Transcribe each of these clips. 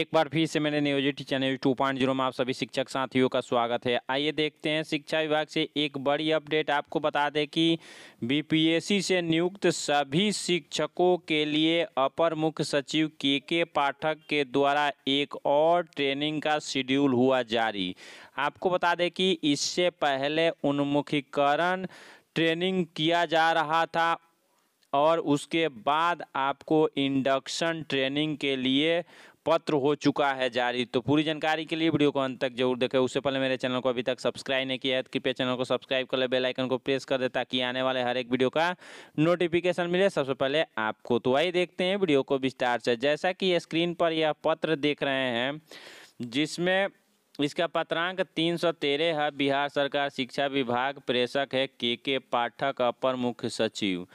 एक बार फिर से मेरे न्यूजिटी चैनल 2.0 में आप सभी शिक्षक साथियों का स्वागत है आइए देखते हैं शिक्षा विभाग से एक बड़ी अपडेट आपको बता दें कि बीपीएससी से नियुक्त सभी शिक्षकों के लिए अपर मुख्य सचिव के के पाठक के द्वारा एक और ट्रेनिंग का शेड्यूल हुआ जारी आपको बता दें कि इससे पहले उन्मुखीकरण ट्रेनिंग किया जा रहा था और उसके बाद आपको इंडक्शन ट्रेनिंग के लिए पत्र हो चुका है जारी तो पूरी जानकारी के लिए वीडियो को अंत तक जरूर देखें उससे पहले मेरे चैनल को अभी तक सब्सक्राइब नहीं किया है तो कृपया चैनल को सब्सक्राइब कर ले बेल आइकन को प्रेस कर दे ताकि आने वाले हर एक वीडियो का नोटिफिकेशन मिले सबसे पहले आपको तो वही देखते हैं वीडियो को विस्तार से जैसा कि स्क्रीन पर यह पत्र देख रहे हैं जिसमें इसका पत्रांक तीन सौ तेरह है बिहार सरकार शिक्षा विभाग प्रेषक है के के पाठक अपर मुख्य सचिव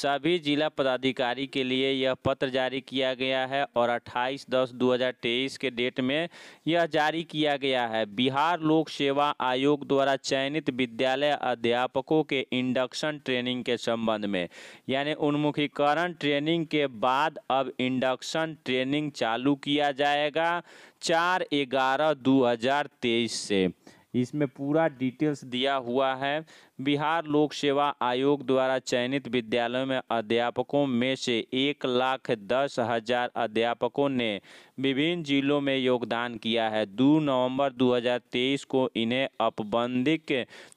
सभी जिला पदाधिकारी के लिए यह पत्र जारी किया गया है और 28 दस 2023 के डेट में यह जारी किया गया है बिहार लोक सेवा आयोग द्वारा चयनित विद्यालय अध्यापकों के इंडक्शन ट्रेनिंग के संबंध में यानी उन्मुखीकरण ट्रेनिंग के बाद अब इंडक्शन ट्रेनिंग चालू किया जाएगा चार ग्यारह दो हज़ार तेईस से इसमें पूरा डिटेल्स दिया हुआ है बिहार लोक सेवा आयोग द्वारा चयनित विद्यालयों में अध्यापकों में से एक लाख दस हजार अध्यापकों ने विभिन्न जिलों में योगदान किया है 2 नवंबर 2023 को इन्हें अपबंधिक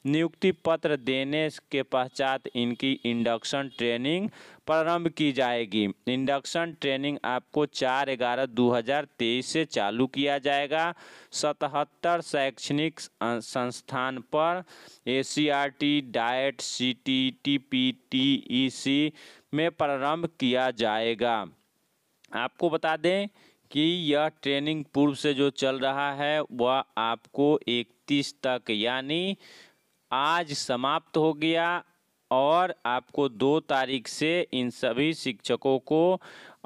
नियुक्ति पत्र देने के पश्चात इनकी इंडक्शन ट्रेनिंग प्रारंभ की जाएगी इंडक्शन ट्रेनिंग आपको चार ग्यारह दो हज़ार तेईस से चालू किया जाएगा सतहत्तर शैक्षणिक संस्थान पर A C R T DIET C T T P T E C में प्रारंभ किया जाएगा आपको बता दें कि यह ट्रेनिंग पूर्व से जो चल रहा है वह आपको 31 तक यानी आज समाप्त हो गया और आपको दो तारीख से इन सभी शिक्षकों को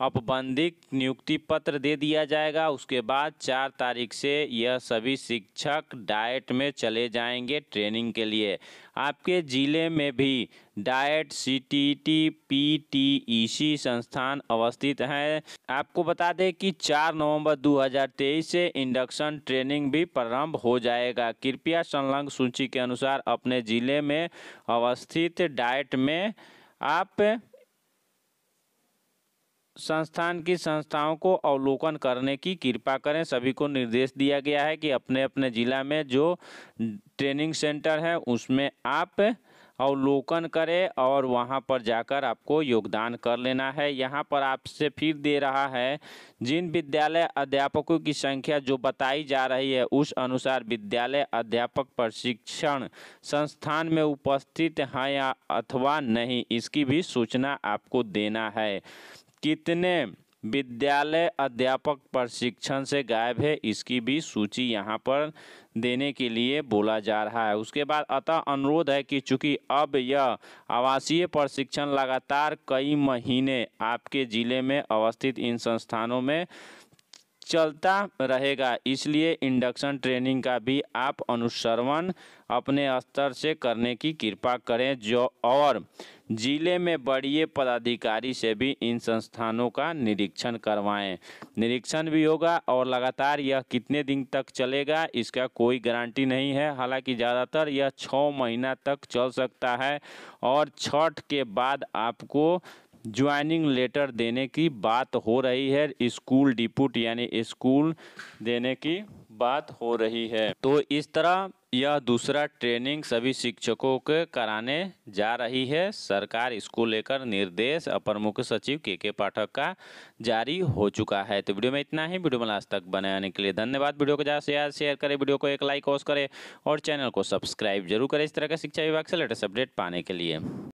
औपबंधिक नियुक्ति पत्र दे दिया जाएगा उसके बाद चार तारीख से यह सभी शिक्षक डाइट में चले जाएंगे ट्रेनिंग के लिए आपके ज़िले में भी DIET C T T P T E C संस्थान अवस्थित हैं आपको बता दें कि 4 नवंबर 2023 से इंडक्शन ट्रेनिंग भी प्रारंभ हो जाएगा कृपया संलग्न सूची के अनुसार अपने ज़िले में अवस्थित डाइट में आप संस्थान की संस्थाओं को अवलोकन करने की कृपा करें सभी को निर्देश दिया गया है कि अपने अपने ज़िला में जो ट्रेनिंग सेंटर है उसमें आप अवलोकन करें और वहां पर जाकर आपको योगदान कर लेना है यहां पर आपसे फिर दे रहा है जिन विद्यालय अध्यापकों की संख्या जो बताई जा रही है उस अनुसार विद्यालय अध्यापक प्रशिक्षण संस्थान में उपस्थित हैं या अथवा नहीं इसकी भी सूचना आपको देना है कितने विद्यालय अध्यापक प्रशिक्षण से गायब है इसकी भी सूची यहाँ पर देने के लिए बोला जा रहा है उसके बाद अतः अनुरोध है कि चूंकि अब यह आवासीय प्रशिक्षण लगातार कई महीने आपके ज़िले में अवस्थित इन संस्थानों में चलता रहेगा इसलिए इंडक्शन ट्रेनिंग का भी आप अनुसरण अपने स्तर से करने की कृपा करें जो और जिले में बड़ी पदाधिकारी से भी इन संस्थानों का निरीक्षण करवाएं निरीक्षण भी होगा और लगातार यह कितने दिन तक चलेगा इसका कोई गारंटी नहीं है हालांकि ज़्यादातर यह छः महीना तक चल सकता है और छठ के बाद आपको ज्वाइनिंग लेटर देने की बात हो रही है स्कूल डिपुट यानी स्कूल देने की बात हो रही है तो इस तरह यह दूसरा ट्रेनिंग सभी शिक्षकों के कराने जा रही है सरकार इसको लेकर निर्देश अपर मुख्य सचिव के के पाठक का जारी हो चुका है तो वीडियो में इतना ही वीडियो में आज तक बने के लिए धन्यवाद वीडियो को ज़्यादा से ज़्यादा शेयर करें वीडियो को एक लाइक ऑस करें और चैनल को सब्सक्राइब जरूर करें इस तरह का शिक्षा विभाग से लेटेस्ट अपडेट पाने के लिए